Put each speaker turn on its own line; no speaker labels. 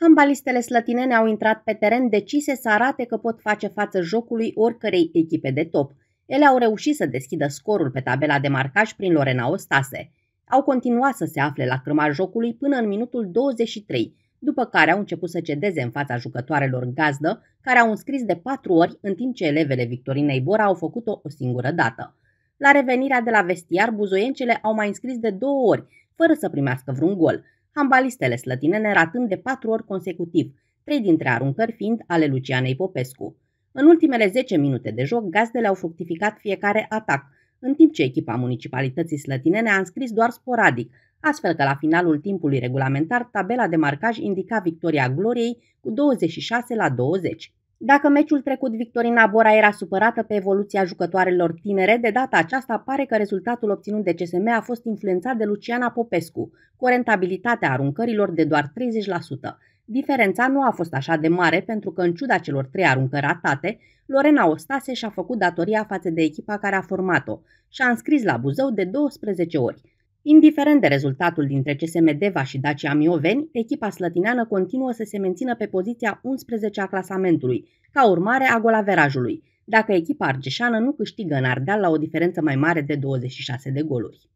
Handbalistele slătinene au intrat pe teren decise să arate că pot face față jocului oricărei echipe de top. Ele au reușit să deschidă scorul pe tabela de marcaj prin Lorena Ostase. Au continuat să se afle la crâma jocului până în minutul 23, după care au început să cedeze în fața jucătoarelor gazdă, care au înscris de patru ori, în timp ce elevele Victorinei Bora au făcut-o o singură dată. La revenirea de la vestiar, buzoiencele au mai înscris de două ori, fără să primească vreun gol – Hambalistele slătinene ratând de patru ori consecutiv, trei dintre aruncări fiind ale Lucianei Popescu. În ultimele 10 minute de joc, gazdele au fructificat fiecare atac, în timp ce echipa municipalității slătinene a înscris doar sporadic, astfel că la finalul timpului regulamentar tabela de marcaj indica victoria Gloriei cu 26 la 20. Dacă meciul trecut Victorina Bora era supărată pe evoluția jucătoarelor tinere, de data aceasta pare că rezultatul obținut de CSM a fost influențat de Luciana Popescu, cu rentabilitatea aruncărilor de doar 30%. Diferența nu a fost așa de mare pentru că, în ciuda celor trei aruncări ratate, Lorena Ostase și-a făcut datoria față de echipa care a format-o și a înscris la Buzău de 12 ori, Indiferent de rezultatul dintre CSM Deva și Dacia Mioveni, echipa slătineană continuă să se mențină pe poziția 11 a clasamentului, ca urmare a golaverajului, dacă echipa argeșană nu câștigă în Ardeal la o diferență mai mare de 26 de goluri.